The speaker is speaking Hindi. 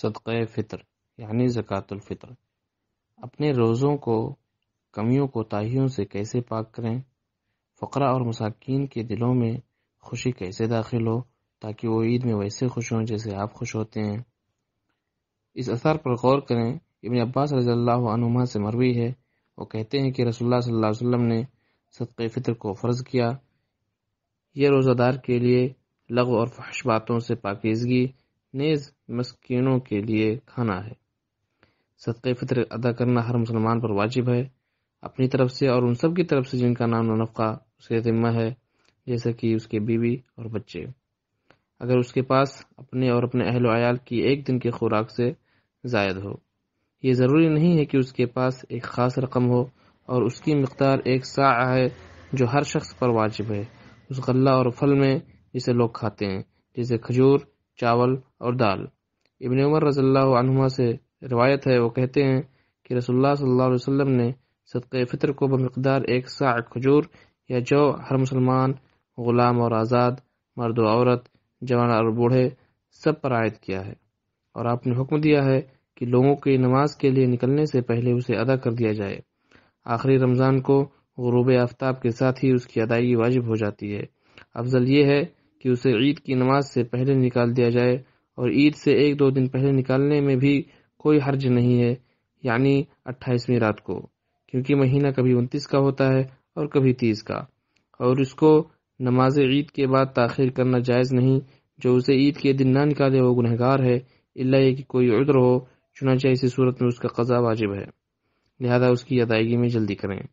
सदक़ फ़ितर यानी ज़क़़तुल्फ़ितर अपने रोज़ों को कमियों को कोताहियों से कैसे पाक करें फ़करा और मसाकिन के दिलों में खुशी कैसे दाखिल हो ताकि वो ईद में वैसे खुश हों जैसे आप खुश होते हैं इस असर पर गौर करें इबन अब्बास रज़ील्ला से मरवी है वो कहते हैं कि रसोल्ला सल्ला वसम ने सदक़ फ़ितर को फ़र्ज़ किया ये रोज़ादार के लिए लग़ और फहश बातों से पाकिजगी नेज मस्किनों के लिए खाना है सदक़ फितर अदा करना हर मुसलमान पर वाजिब है अपनी तरफ से और उन सब की तरफ से जिनका नाम नफका उसके ज़िम्मा है जैसे कि उसके बीवी और बच्चे अगर उसके पास अपने और अपने अहल आयाल की एक दिन की खुराक से जायद हो ये ज़रूरी नहीं है कि उसके पास एक ख़ास रकम हो और उसकी मकदार एक सा है जो हर शख्स पर वाजिब है उस गला और फल में जिसे लोग खाते हैं जैसे खजूर चावल और दाल इबन उमर रज़ल्ला से रवायत है वो कहते हैं कि रसोल्ला वसम ने सदक़ फ़ितर को बमकदार एक सा खजूर या जौ हर मुसलमान ग़ुलाम और आज़ाद मर्द औरत जवान और बूढ़े सब पर आयद किया है और आपने हुक्म दिया है कि लोगों की नमाज के लिए निकलने से पहले उसे अदा कर दिया जाए आखिरी रमज़ान को गरूब आफ्ताब के साथ ही उसकी अदायगी वाजिब हो जाती है अफजल ये है कि उसे ईद की नमाज से पहले निकाल दिया जाए और ईद से एक दो दिन पहले निकालने में भी कोई हर्ज नहीं है यानी अट्ठाईसवीं रात को क्योंकि महीना कभी उनतीस का होता है और कभी तीस का और इसको नमाज ईद के बाद ताखिर करना जायज़ नहीं जो उसे ईद के दिन ना निकाले वो गुनहगार है इल्ला ये कि कोई उद्र हो चुनाचा इसी सूरत में उसका कज़ा वाजिब है लिहाजा उसकी अदायगी में जल्दी करें